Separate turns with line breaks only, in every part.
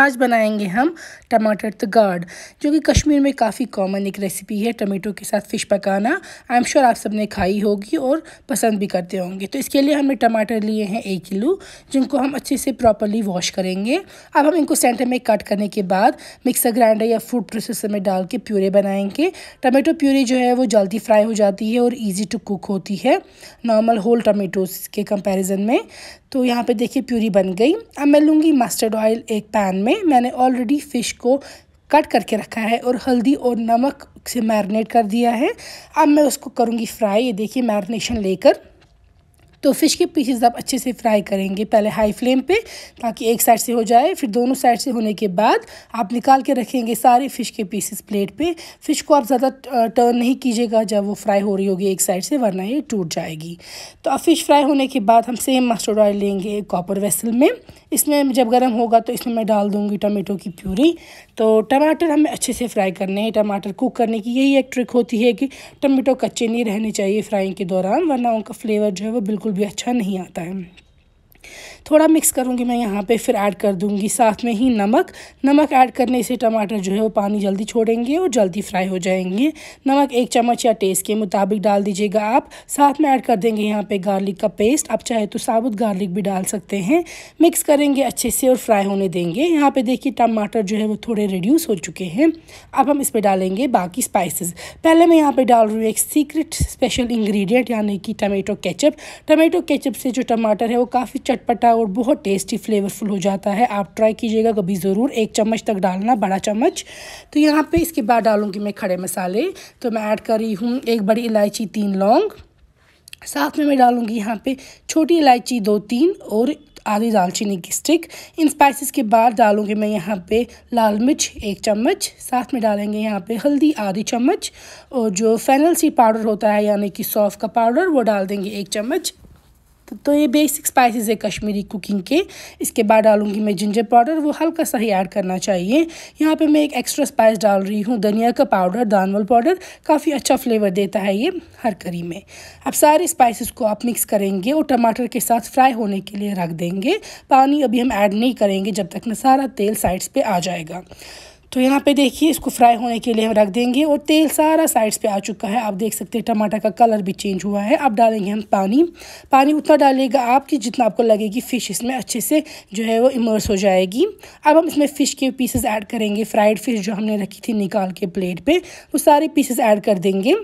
आज बनाएंगे हम टमाटर तगाड़ जो कि कश्मीर में काफ़ी कॉमन एक रेसिपी है टमेटो के साथ फ़िश पकाना आई एम श्योर आप सबने खाई होगी और पसंद भी करते होंगे तो इसके लिए हमने टमाटर लिए हैं एक किलो जिनको हम अच्छे से प्रॉपरली वॉश करेंगे अब हम इनको सेंटर में कट करने के बाद मिक्सर ग्राइंडर या फूड प्रोसेसर में डाल के प्यूरे बनाएंगे टमेटो प्यूरी जो है वो जल्दी फ्राई हो जाती है और ईजी टू कुक होती है नॉर्मल होल टमेटोज़ के कंपेरिज़न में तो यहाँ पर देखिए प्यूरी बन गई अब मैं लूँगी मस्टर्ड ऑयल एक पैन में में मैंने ऑलरेडी फ़िश को कट करके रखा है और हल्दी और नमक से मैरिनेट कर दिया है अब मैं उसको करूँगी फ्राई ये देखिए मैरिनेशन लेकर तो फ़िश के पीसेस आप अच्छे से फ्राई करेंगे पहले हाई फ्लेम पे ताकि एक साइड से हो जाए फिर दोनों साइड से होने के बाद आप निकाल के रखेंगे सारे फ़िश के पीसेस प्लेट पे फ़िश को आप ज़्यादा टर्न नहीं कीजिएगा जब वो फ्राई हो रही होगी एक साइड से वरना ये टूट जाएगी तो अब फ़िश फ्राई होने के बाद हम सेम मस्टर्ड ऑयल लेंगे कॉपर वेसल में इसमें जब गर्म होगा तो इसमें मैं डाल दूँगी टमाटो की प्यूरी तो टमाटर हमें अच्छे से फ्राई करने हैं टमाटर कुक करने की यही एक ट्रिक होती है कि टमाटो कच्चे नहीं रहने चाहिए फ्राइंग के दौरान वरना उनका फ्लेवर जो है वो बिल्कुल बिल्कुल भी अच्छा नहीं आता है थोड़ा मिक्स करूँगी मैं यहाँ पे फिर ऐड कर दूँगी साथ में ही नमक नमक ऐड करने से टमाटर जो है वो पानी जल्दी छोड़ेंगे और जल्दी फ्राई हो जाएंगे नमक एक चम्मच या टेस्ट के मुताबिक डाल दीजिएगा आप साथ में ऐड कर देंगे यहाँ पे गार्लिक का पेस्ट आप चाहे तो साबुत गार्लिक भी डाल सकते हैं मिक्स करेंगे अच्छे से और फ्राई होने देंगे यहाँ पर देखिए टमाटर जो है वो थोड़े रिड्यूस हो चुके हैं अब हम इस पर डालेंगे बाकी स्पाइसेस पहले मैं यहाँ पर डाल रही हूँ एक सीक्रेट स्पेशल इंग्रीडियंट यानी कि टमेटो केचप टमेटो केचप से जो टमाटर है वो काफ़ी चट चटपटा और बहुत टेस्टी फ्लेवरफुल हो जाता है आप ट्राई कीजिएगा कभी ज़रूर एक चम्मच तक डालना बड़ा चम्मच तो यहाँ पे इसके बाद डालूँगी मैं खड़े मसाले तो मैं ऐड कर रही हूँ एक बड़ी इलायची तीन लौंग साथ में मैं डालूँगी यहाँ पर छोटी इलायची दो तीन और आधी दालचीनी की स्टिक इन स्पाइसेस के बाद डालूंगी मैं यहाँ पे लाल मिर्च एक चम्मच साथ में डालेंगे यहाँ पे हल्दी आधी चम्मच और जो फेनल सी पाउडर होता है यानी कि सौफ का पाउडर वो डाल देंगे एक चम्मच तो, तो ये बेसिक स्पाइसेस है कश्मीरी कुकिंग के इसके बाद डालूंगी मैं जिंजर पाउडर वो हल्का सा ही ऐड करना चाहिए यहाँ पे मैं एक एक्स्ट्रा स्पाइस डाल रही हूँ धनिया का पाउडर दानवल पाउडर काफ़ी अच्छा फ्लेवर देता है ये हर करी में अब सारे स्पाइसेस को आप मिक्स करेंगे और टमाटर के साथ फ्राई होने के लिए रख देंगे पानी अभी हम ऐड नहीं करेंगे जब तक ना सारा तेल साइड्स पर आ जाएगा तो यहाँ पे देखिए इसको फ्राई होने के लिए हम रख देंगे और तेल सारा साइड्स पे आ चुका है आप देख सकते हैं टमाटर का कलर भी चेंज हुआ है अब डालेंगे हम पानी पानी उतना डालेगा आप कि जितना आपको लगेगी फ़िश इसमें अच्छे से जो है वो इमर्स हो जाएगी अब हम इसमें फ़िश के पीसेस ऐड करेंगे फ्राइड फ़िश जो हमने रखी थी निकाल के प्लेट पर वो सारे पीसेस ऐड कर देंगे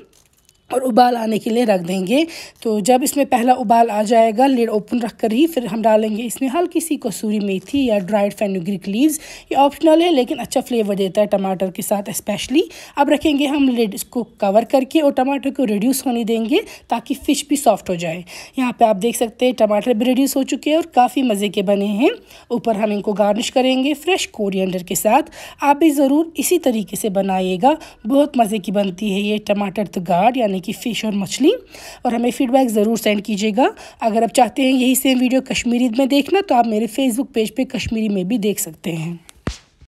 और उबाल आने के लिए रख देंगे तो जब इसमें पहला उबाल आ जाएगा लेड ओपन रख कर ही फिर हम डालेंगे इसमें हल्की सी कसूरी मेथी या ड्राइड फेनुग्रिक लीव्स ये ऑप्शनल है लेकिन अच्छा फ्लेवर देता है टमाटर के साथ स्पेशली अब रखेंगे हम लेड इसको कवर करके और टमाटर को रिड्यूस होने देंगे ताकि फ़िश भी सॉफ्ट हो जाए यहाँ पर आप देख सकते हैं टमाटर भी रिड्यूस हो चुके हैं और काफ़ी मज़े के बने हैं ऊपर हम इनको गार्निश करेंगे फ्रेश कोरियंडर के साथ आप भी ज़रूर इसी तरीके से बनाइएगा बहुत मज़े की बनती है ये टमाटर तो गार्ड यानी कि फ़िश और मछली और हमें फ़ीडबैक ज़रूर सेंड कीजिएगा अगर आप चाहते हैं यही सेम वीडियो कश्मीरी में देखना तो आप मेरे फेसबुक पेज पे कश्मीरी में भी देख सकते हैं